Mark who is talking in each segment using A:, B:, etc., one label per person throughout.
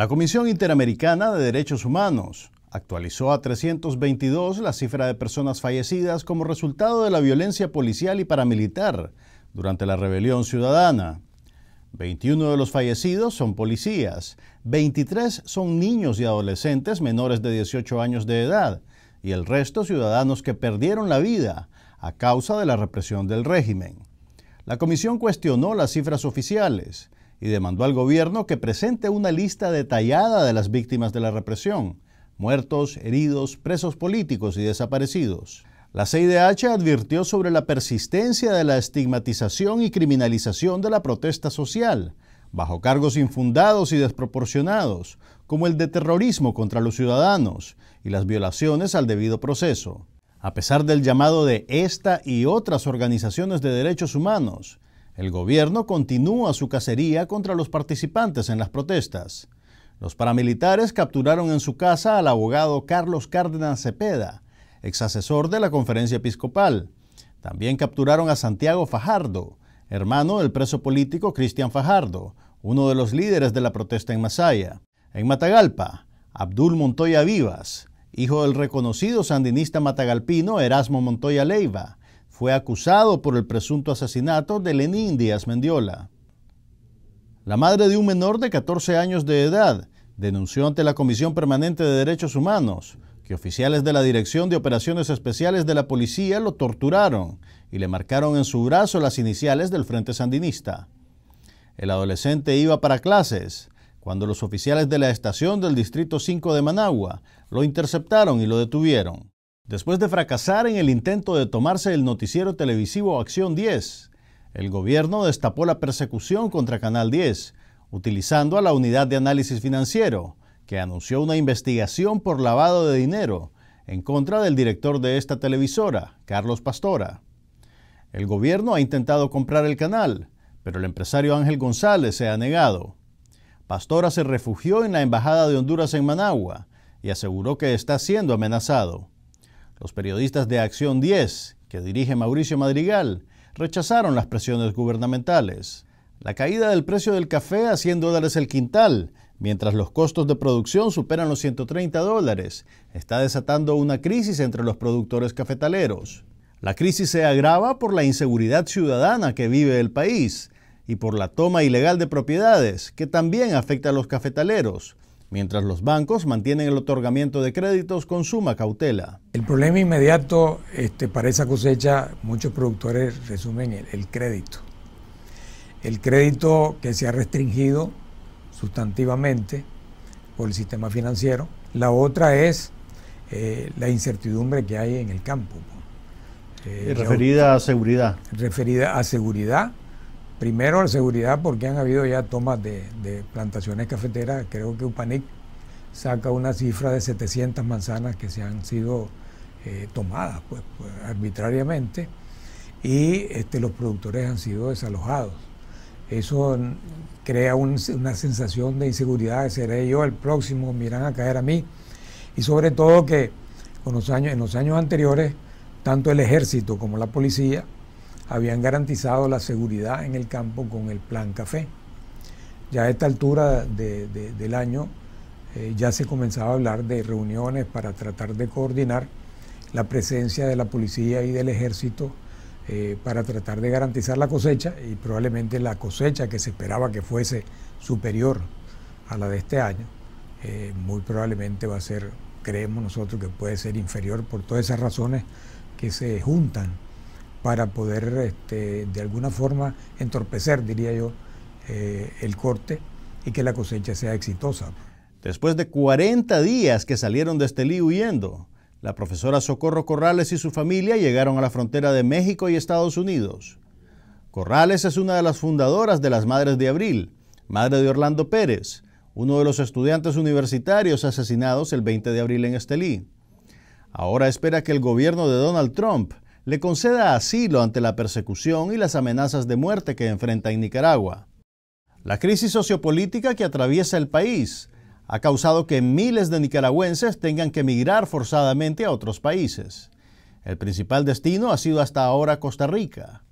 A: La Comisión Interamericana de Derechos Humanos actualizó a 322 la cifra de personas fallecidas como resultado de la violencia policial y paramilitar durante la rebelión ciudadana. 21 de los fallecidos son policías, 23 son niños y adolescentes menores de 18 años de edad y el resto ciudadanos que perdieron la vida a causa de la represión del régimen. La comisión cuestionó las cifras oficiales y demandó al gobierno que presente una lista detallada de las víctimas de la represión, muertos, heridos, presos políticos y desaparecidos. La CIDH advirtió sobre la persistencia de la estigmatización y criminalización de la protesta social, bajo cargos infundados y desproporcionados, como el de terrorismo contra los ciudadanos y las violaciones al debido proceso. A pesar del llamado de esta y otras organizaciones de derechos humanos, el gobierno continúa su cacería contra los participantes en las protestas. Los paramilitares capturaron en su casa al abogado Carlos Cárdenas Cepeda, ex asesor de la conferencia episcopal. También capturaron a Santiago Fajardo, hermano del preso político Cristian Fajardo, uno de los líderes de la protesta en Masaya. En Matagalpa, Abdul Montoya Vivas, hijo del reconocido sandinista matagalpino Erasmo Montoya Leiva, fue acusado por el presunto asesinato de Lenín Díaz Mendiola. La madre de un menor de 14 años de edad denunció ante la Comisión Permanente de Derechos Humanos que oficiales de la Dirección de Operaciones Especiales de la Policía lo torturaron y le marcaron en su brazo las iniciales del Frente Sandinista. El adolescente iba para clases cuando los oficiales de la estación del Distrito 5 de Managua lo interceptaron y lo detuvieron. Después de fracasar en el intento de tomarse el noticiero televisivo Acción 10, el gobierno destapó la persecución contra Canal 10, utilizando a la unidad de análisis financiero, que anunció una investigación por lavado de dinero en contra del director de esta televisora, Carlos Pastora. El gobierno ha intentado comprar el canal, pero el empresario Ángel González se ha negado. Pastora se refugió en la Embajada de Honduras en Managua y aseguró que está siendo amenazado. Los periodistas de Acción 10, que dirige Mauricio Madrigal, rechazaron las presiones gubernamentales. La caída del precio del café a 100 dólares el quintal, mientras los costos de producción superan los 130 dólares, está desatando una crisis entre los productores cafetaleros. La crisis se agrava por la inseguridad ciudadana que vive el país y por la toma ilegal de propiedades, que también afecta a los cafetaleros, mientras los bancos mantienen el otorgamiento de créditos con suma cautela. El problema
B: inmediato este, para esa cosecha, muchos productores resumen el, crédito. El crédito que se ha restringido sustantivamente por el sistema financiero. La otra es eh, la incertidumbre que hay en el campo. Eh, eh, referida a seguridad. Referida a seguridad Primero la seguridad, porque han habido ya tomas de, plantaciones cafeteras. Creo que UPANIC saca una cifra de 700 manzanas que se han sido eh, tomadas pues, pues, arbitrariamente y este, los productores han sido desalojados. Eso crea una sensación de inseguridad, de seré yo el próximo, Miran a caer a mí. Y sobre todo que en los años anteriores, tanto el ejército como la policía habían garantizado la seguridad en el campo con el plan café. Ya a esta altura del año eh, ya se comenzaba a hablar de reuniones para tratar de coordinar la presencia de la policía y del ejército eh, para tratar de garantizar la cosecha y probablemente la cosecha que se esperaba que fuese superior a la de este año, eh, muy probablemente va a ser, creemos nosotros que puede ser inferior por todas esas razones que se juntan para poder este, de alguna forma
A: entorpecer, diría yo, eh, el corte y que la cosecha sea exitosa. Después de 40 días que salieron de Estelí huyendo, la profesora Socorro Corrales y su familia llegaron a la frontera de México y Estados Unidos. Corrales es una de las fundadoras de las Madres de Abril, madre de Orlando Pérez, uno de los estudiantes universitarios asesinados el 20 de abril en Estelí. Ahora espera que el gobierno de Donald Trump le conceda asilo ante la persecución y las amenazas de muerte que enfrenta en Nicaragua. La crisis sociopolítica que atraviesa el país ha causado que miles de nicaragüenses tengan que emigrar forzadamente a otros países. El principal destino ha sido hasta ahora Costa Rica.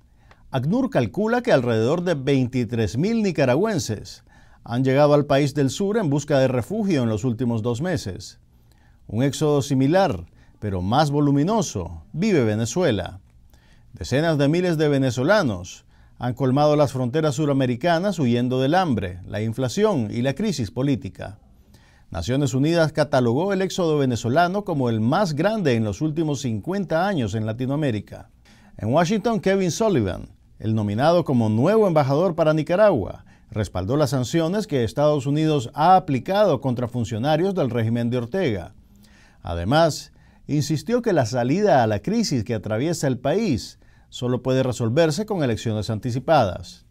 A: ACNUR calcula que alrededor de 23.000 nicaragüenses han llegado al país del sur en busca de refugio en los últimos dos meses. Un éxodo similar pero más voluminoso, Vive Venezuela. Decenas de miles de venezolanos han colmado las fronteras suramericanas huyendo del hambre, la inflación y la crisis política. Naciones Unidas catalogó el éxodo venezolano como el más grande en los últimos 50 años en Latinoamérica. En Washington, Kevin Sullivan, el nominado como nuevo embajador para Nicaragua, respaldó las sanciones que Estados Unidos ha aplicado contra funcionarios del régimen de Ortega. Además, insistió que la salida a la crisis que atraviesa el país solo puede resolverse con elecciones anticipadas.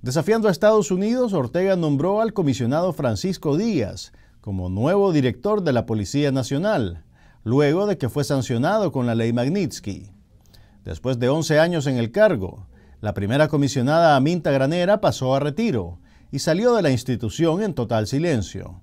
A: Desafiando a Estados Unidos, Ortega nombró al comisionado Francisco Díaz como nuevo director de la Policía Nacional, luego de que fue sancionado con la ley Magnitsky. Después de 11 años en el cargo, la primera comisionada Aminta Granera pasó a retiro y salió de la institución en total silencio.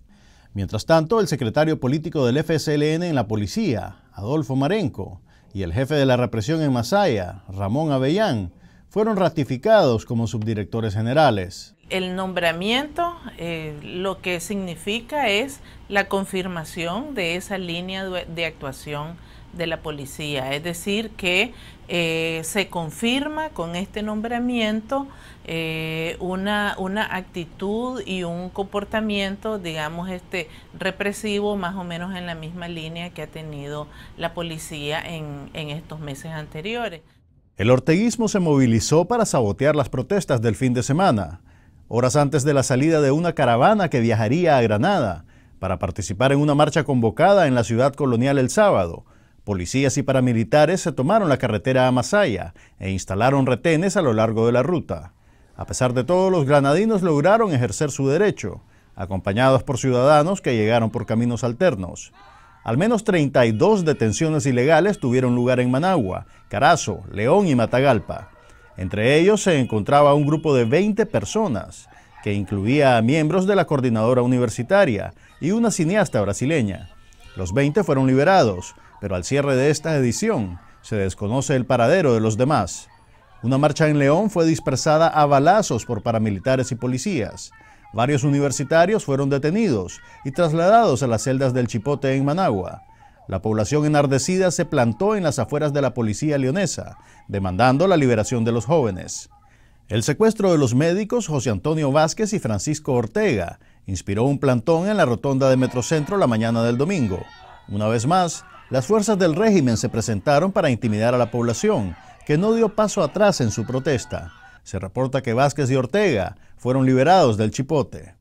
A: Mientras tanto, el secretario político del FSLN en la policía, Adolfo Marenco, y el jefe de la represión en Masaya, Ramón Avellán, fueron ratificados como subdirectores generales.
B: El nombramiento eh, lo que significa es la confirmación de esa línea de actuación de la policía. Es decir, que eh, se confirma con este nombramiento eh, una, actitud y un comportamiento, digamos, este represivo más o menos en la misma línea que ha tenido la policía en, en estos meses anteriores.
A: El orteguismo se movilizó para sabotear las protestas del fin de semana, horas antes de la salida de una caravana que viajaría a Granada para participar en una marcha convocada en la ciudad colonial el sábado, Policías y paramilitares se tomaron la carretera a Masaya e instalaron retenes a lo largo de la ruta. A pesar de todo, los granadinos lograron ejercer su derecho, acompañados por ciudadanos que llegaron por caminos alternos. Al menos 32 detenciones ilegales tuvieron lugar en Managua, Carazo, León y Matagalpa. Entre ellos se encontraba un grupo de 20 personas, que incluía a miembros de la coordinadora universitaria y una cineasta brasileña. Los 20 fueron liberados, pero al cierre de esta edición se desconoce el paradero de los demás. Una marcha en León fue dispersada a balazos por paramilitares y policías. Varios universitarios fueron detenidos y trasladados a las celdas del Chipote en Managua. La población enardecida se plantó en las afueras de la policía leonesa, demandando la liberación de los jóvenes. El secuestro de los médicos José Antonio Vázquez y Francisco Ortega inspiró un plantón en la rotonda de Metrocentro la mañana del domingo. Una vez más, las fuerzas del régimen se presentaron para intimidar a la población, que no dio paso atrás en su protesta. Se reporta que Vázquez y Ortega fueron liberados del chipote.